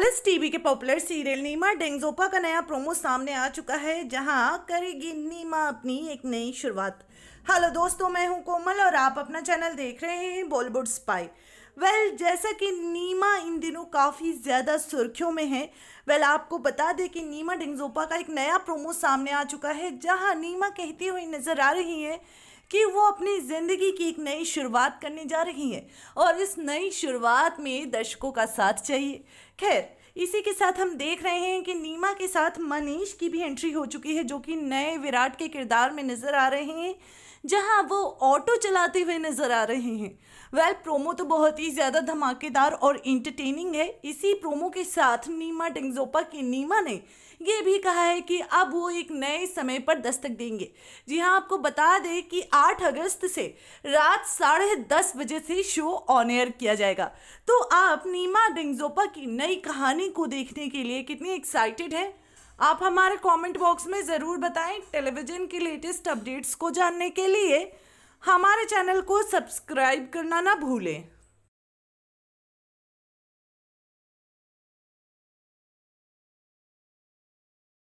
colours TV के popular serial Neema Denzongpa का नया प्रोमो सामने आ चुका है जहां करेगी नीमा अपनी एक नई शुरुआत हेलो दोस्तों मैं हूं कोमल और आप अपना चैनल देख रहे हैं बॉलीवुड स्पाई वेल well, जैसा कि नीमा इन दिनों काफ़ी ज़्यादा सुर्खियों में है वेल well, आपको बता दें कि नीमा डेंगजोपा का एक नया प्रोमो सामने आ चुका है जहां नीमा कहती हुई नज़र आ रही है कि वो अपनी ज़िंदगी की एक नई शुरुआत करने जा रही हैं और इस नई शुरुआत में दर्शकों का साथ चाहिए खैर इसी के साथ हम देख रहे हैं कि नीमा के साथ मनीष की भी एंट्री हो चुकी है जो कि नए विराट के किरदार में नज़र आ रहे हैं जहां वो ऑटो चलाते हुए नज़र आ रहे हैं वेल well, प्रोमो तो बहुत ही ज़्यादा धमाकेदार और इंटरटेनिंग है इसी प्रोमो के साथ नीमा डिंगजोपा की नीमा ने ये भी कहा है कि अब वो एक नए समय पर दस्तक देंगे जी हाँ आपको बता दें कि 8 अगस्त से रात साढ़े दस बजे से शो ऑन एयर किया जाएगा तो आप नीमा डेंगजोपा की नई कहानी कहानी को देखने के लिए कितनी एक्साइटेड हैं आप हमारे कमेंट बॉक्स में ज़रूर बताएं टेलीविज़न की लेटेस्ट अपडेट्स को जानने के लिए हमारे चैनल को सब्सक्राइब करना ना भूलें